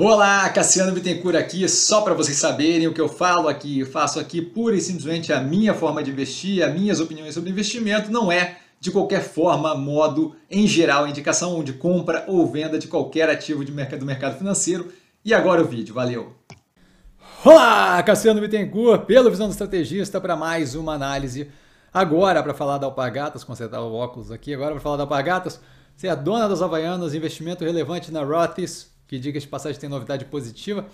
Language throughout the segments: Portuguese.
Olá, Cassiano Bittencourt aqui, só para vocês saberem o que eu falo aqui, eu faço aqui pura e simplesmente a minha forma de investir, as minhas opiniões sobre investimento, não é de qualquer forma, modo, em geral, indicação de compra ou venda de qualquer ativo de mercado, do mercado financeiro. E agora o vídeo, valeu! Olá, Cassiano Bittencourt, pelo Visão do Estrategista, para mais uma análise. Agora, para falar da Alpagatas, consertar o óculos aqui, agora para falar da Alpagatas, você é a dona das Havaianas, investimento relevante na Rothis, que diga de passagem tem novidade positiva,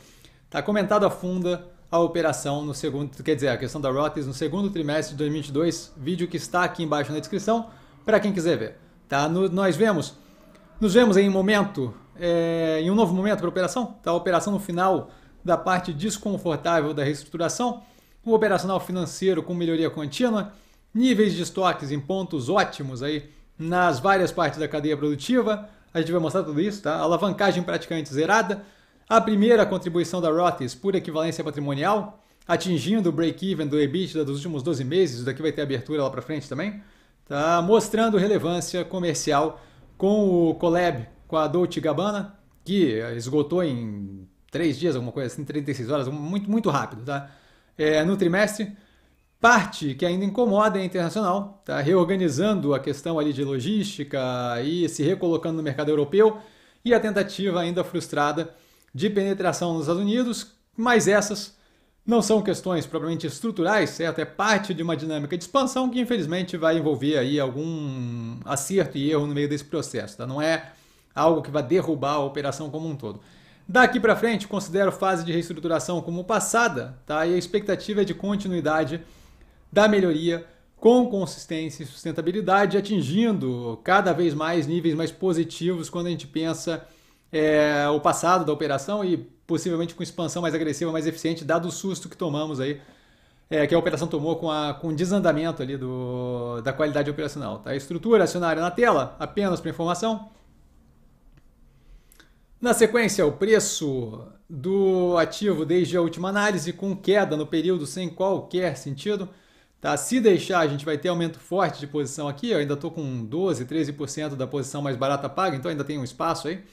está comentado a funda a operação no segundo, quer dizer, a questão da Rotis no segundo trimestre de 2022, vídeo que está aqui embaixo na descrição para quem quiser ver. Tá? No, nós vemos, nos vemos em um momento, é, em um novo momento para a operação, tá? A operação no final da parte desconfortável da reestruturação, o operacional financeiro com melhoria contínua, níveis de estoques em pontos ótimos aí nas várias partes da cadeia produtiva, a gente vai mostrar tudo isso, tá? Alavancagem praticamente zerada. A primeira contribuição da Rothes por equivalência patrimonial, atingindo o break-even do EBITDA dos últimos 12 meses. Isso daqui vai ter abertura lá para frente também. Tá mostrando relevância comercial com o collab com a Dolce Gabbana, que esgotou em 3 dias, alguma coisa assim, 36 horas, muito, muito rápido, tá? É, no trimestre, parte que ainda incomoda é a internacional, está reorganizando a questão ali de logística e se recolocando no mercado europeu e a tentativa ainda frustrada de penetração nos Estados Unidos, mas essas não são questões propriamente estruturais, certo? É parte de uma dinâmica de expansão que infelizmente vai envolver aí algum acerto e erro no meio desse processo, tá? Não é algo que vai derrubar a operação como um todo. Daqui para frente, considero a fase de reestruturação como passada, tá? E a expectativa é de continuidade da melhoria com consistência e sustentabilidade, atingindo cada vez mais níveis mais positivos quando a gente pensa é, o passado da operação e possivelmente com expansão mais agressiva, mais eficiente, dado o susto que tomamos aí, é, que a operação tomou com, a, com o desandamento ali do, da qualidade operacional. Tá? Estrutura acionária na tela, apenas para informação. Na sequência, o preço do ativo desde a última análise, com queda no período sem qualquer sentido. Tá? Se deixar, a gente vai ter aumento forte de posição aqui. Eu ainda estou com 12, 13% da posição mais barata paga, então ainda tem um espaço aí.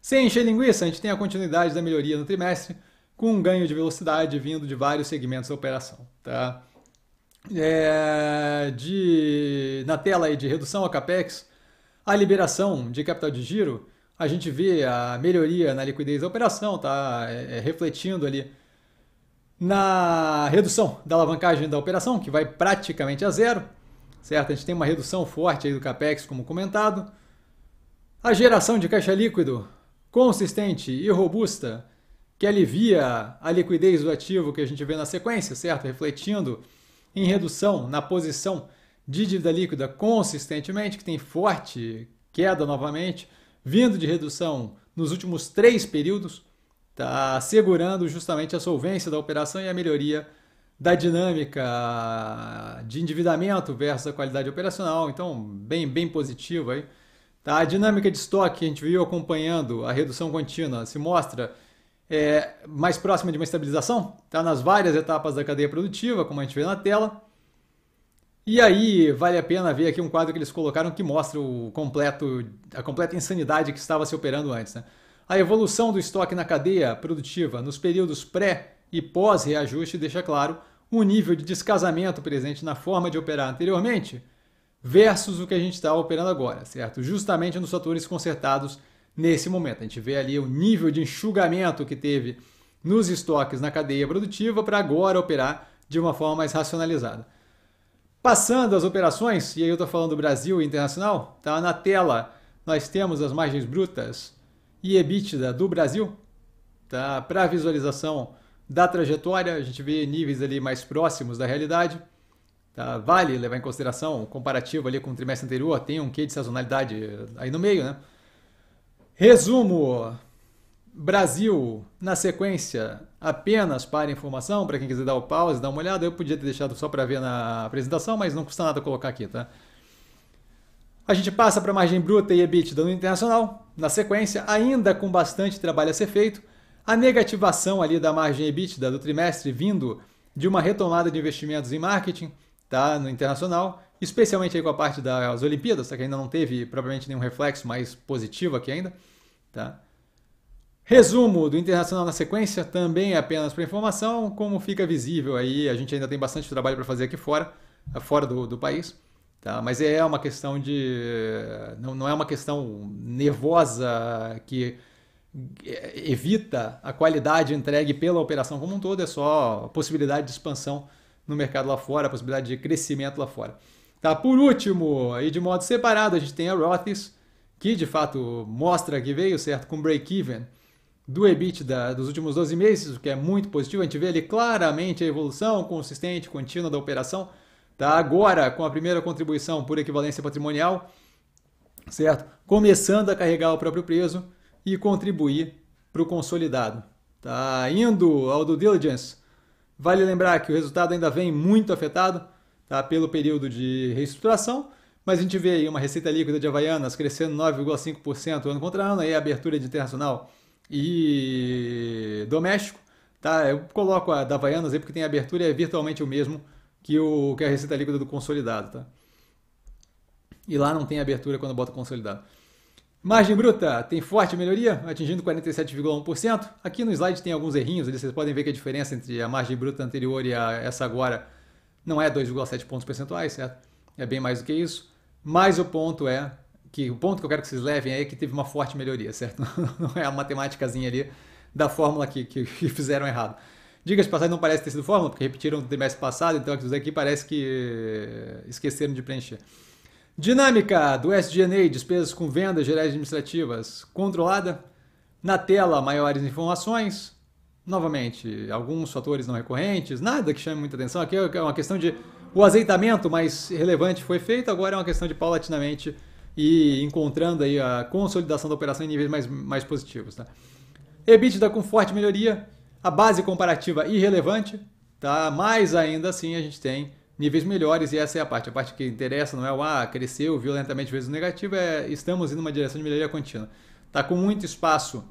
Sem encher linguiça, a gente tem a continuidade da melhoria no trimestre, com um ganho de velocidade vindo de vários segmentos da operação. Tá? É, de, na tela aí de redução a capex, a liberação de capital de giro, a gente vê a melhoria na liquidez da operação, tá? É, é, refletindo ali na redução da alavancagem da operação, que vai praticamente a zero, certo? A gente tem uma redução forte aí do capex, como comentado. A geração de caixa líquido consistente e robusta, que alivia a liquidez do ativo que a gente vê na sequência, certo? Refletindo em redução na posição de dívida líquida consistentemente, que tem forte queda novamente, vindo de redução nos últimos três períodos, está assegurando justamente a solvência da operação e a melhoria da dinâmica de endividamento versus a qualidade operacional. Então, bem, bem positivo aí. Tá? A dinâmica de estoque, a gente viu acompanhando a redução contínua, se mostra é, mais próxima de uma estabilização, está nas várias etapas da cadeia produtiva, como a gente vê na tela. E aí, vale a pena ver aqui um quadro que eles colocaram que mostra o completo, a completa insanidade que estava se operando antes. Né? A evolução do estoque na cadeia produtiva nos períodos pré e pós-reajuste deixa claro o nível de descasamento presente na forma de operar anteriormente versus o que a gente está operando agora, certo? Justamente nos fatores consertados nesse momento. A gente vê ali o nível de enxugamento que teve nos estoques na cadeia produtiva para agora operar de uma forma mais racionalizada. Passando as operações, e aí eu estou falando do Brasil e internacional, tá na tela nós temos as margens brutas e EBITDA do Brasil. Tá? Para visualização da trajetória, a gente vê níveis ali mais próximos da realidade. Tá? Vale levar em consideração o comparativo ali com o trimestre anterior, tem um quê de sazonalidade eh, aí no meio, né? Resumo, Brasil na sequência, apenas para informação, para quem quiser dar o pause, dar uma olhada, eu podia ter deixado só para ver na apresentação, mas não custa nada colocar aqui, tá? A gente passa para a margem bruta e EBITDA no internacional. Na sequência, ainda com bastante trabalho a ser feito, a negativação ali da margem EBITDA do trimestre vindo de uma retomada de investimentos em marketing, tá, no internacional, especialmente aí com a parte das Olimpíadas, tá, que ainda não teve propriamente nenhum reflexo mais positivo aqui ainda, tá? Resumo do internacional na sequência, também é apenas para informação, como fica visível aí, a gente ainda tem bastante trabalho para fazer aqui fora, fora do, do país. Tá? Mas é uma questão de. Não, não é uma questão nervosa que eh, evita a qualidade entregue pela operação como um todo, é só possibilidade de expansão no mercado lá fora, possibilidade de crescimento lá fora. Tá? Por último, e de modo separado, a gente tem a Roths que de fato mostra que veio certo com break-even do EBITDA dos últimos 12 meses, o que é muito positivo. A gente vê ali claramente a evolução consistente, contínua da operação. Tá? Agora, com a primeira contribuição por equivalência patrimonial, certo? Começando a carregar o próprio peso e contribuir para o consolidado. Tá? Indo ao due diligence, vale lembrar que o resultado ainda vem muito afetado tá? pelo período de reestruturação, mas a gente vê aí uma receita líquida de Havaianas crescendo 9,5% ano contra ano, aí a abertura de internacional e doméstico. Tá? Eu coloco a da Havaianas aí porque tem abertura e é virtualmente o mesmo que, o, que a receita líquida do consolidado, tá? E lá não tem abertura quando bota consolidado. Margem bruta tem forte melhoria, atingindo 47,1%. Aqui no slide tem alguns errinhos, ali vocês podem ver que a diferença entre a margem bruta anterior e a, essa agora não é 2,7 pontos percentuais, certo? É bem mais do que isso. Mas o ponto é que o ponto que eu quero que vocês levem é que teve uma forte melhoria, certo? Não é a matemáticazinha ali da fórmula que, que fizeram errado. Diga de passagem, não parece ter sido fórmula, porque repetiram do trimestre passado, então aqui parece que eh, esqueceram de preencher. Dinâmica do SGNA, despesas com vendas gerais administrativas controlada. Na tela, maiores informações. Novamente, alguns fatores não recorrentes, nada que chame muita atenção. Aqui é, é uma questão de o azeitamento mais relevante foi feito, agora é uma questão de paulatinamente e encontrando aí a consolidação da operação em níveis mais, mais positivos. Tá? EBITDA com forte melhoria, a base comparativa irrelevante, tá? Mas ainda assim a gente tem níveis melhores e essa é a parte. A parte que interessa não é o ah, cresceu violentamente vezes o negativo, é estamos indo uma direção de melhoria contínua. Tá com muito espaço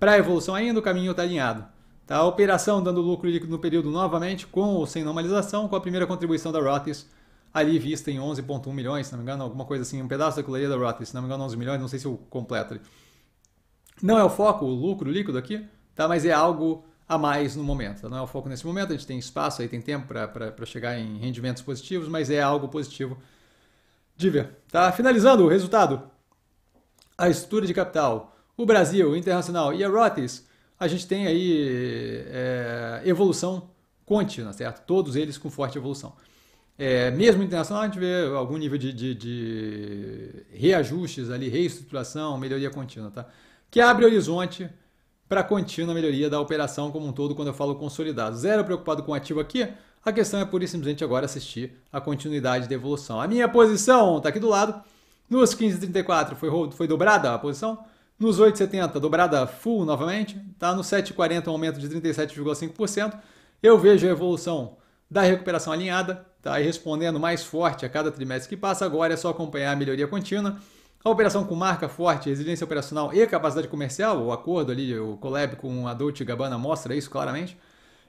para evolução ainda, o caminho está alinhado. Tá? A operação dando lucro líquido no período novamente, com ou sem normalização, com a primeira contribuição da Rotis ali vista em 11,1 milhões, se não me engano, alguma coisa assim, um pedaço da colheria da Rotis, se não me engano, 11 milhões, não sei se eu completo ali. Não é o foco, o lucro líquido aqui, tá? mas é algo a mais no momento. Não é o foco nesse momento, a gente tem espaço, aí tem tempo para chegar em rendimentos positivos, mas é algo positivo de ver. Tá? Finalizando o resultado, a estrutura de capital, o Brasil, o Internacional e a Rotis, a gente tem aí é, evolução contínua, né, certo? Todos eles com forte evolução. É, mesmo internacional, a gente vê algum nível de, de, de reajustes ali, reestruturação, melhoria contínua, tá? Que abre horizonte para a contínua melhoria da operação como um todo quando eu falo consolidado. Zero preocupado com ativo aqui, a questão é pura e simplesmente agora assistir a continuidade da evolução. A minha posição está aqui do lado, nos 15,34 foi, foi dobrada a posição, nos 8,70 dobrada full novamente, está no 7,40 um aumento de 37,5%. Eu vejo a evolução da recuperação alinhada, está respondendo mais forte a cada trimestre que passa, agora é só acompanhar a melhoria contínua. A operação com marca forte, resiliência operacional e capacidade comercial, o acordo ali, o collab com a Dolce Gabbana mostra isso claramente.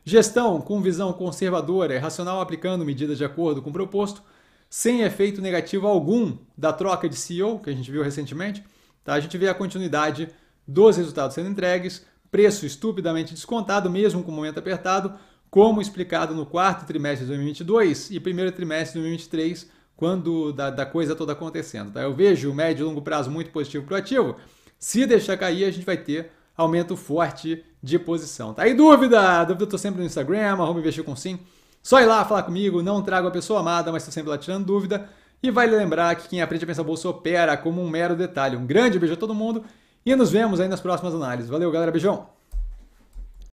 Gestão com visão conservadora e racional aplicando medidas de acordo com o proposto, sem efeito negativo algum da troca de CEO, que a gente viu recentemente. Tá? A gente vê a continuidade dos resultados sendo entregues, preço estupidamente descontado, mesmo com o momento apertado, como explicado no quarto trimestre de 2022 e primeiro trimestre de 2023, quando da, da coisa toda acontecendo. Tá? Eu vejo o médio e longo prazo muito positivo para o ativo. Se deixar cair, a gente vai ter aumento forte de posição. Tá aí dúvida? Dúvida eu tô sempre no Instagram, arroba investir com sim. Só ir lá falar comigo, não trago a pessoa amada, mas estou sempre lá tirando dúvida. E vai vale lembrar que quem aprende a pensar bolsa opera como um mero detalhe. Um grande beijo a todo mundo e nos vemos aí nas próximas análises. Valeu, galera. Beijão!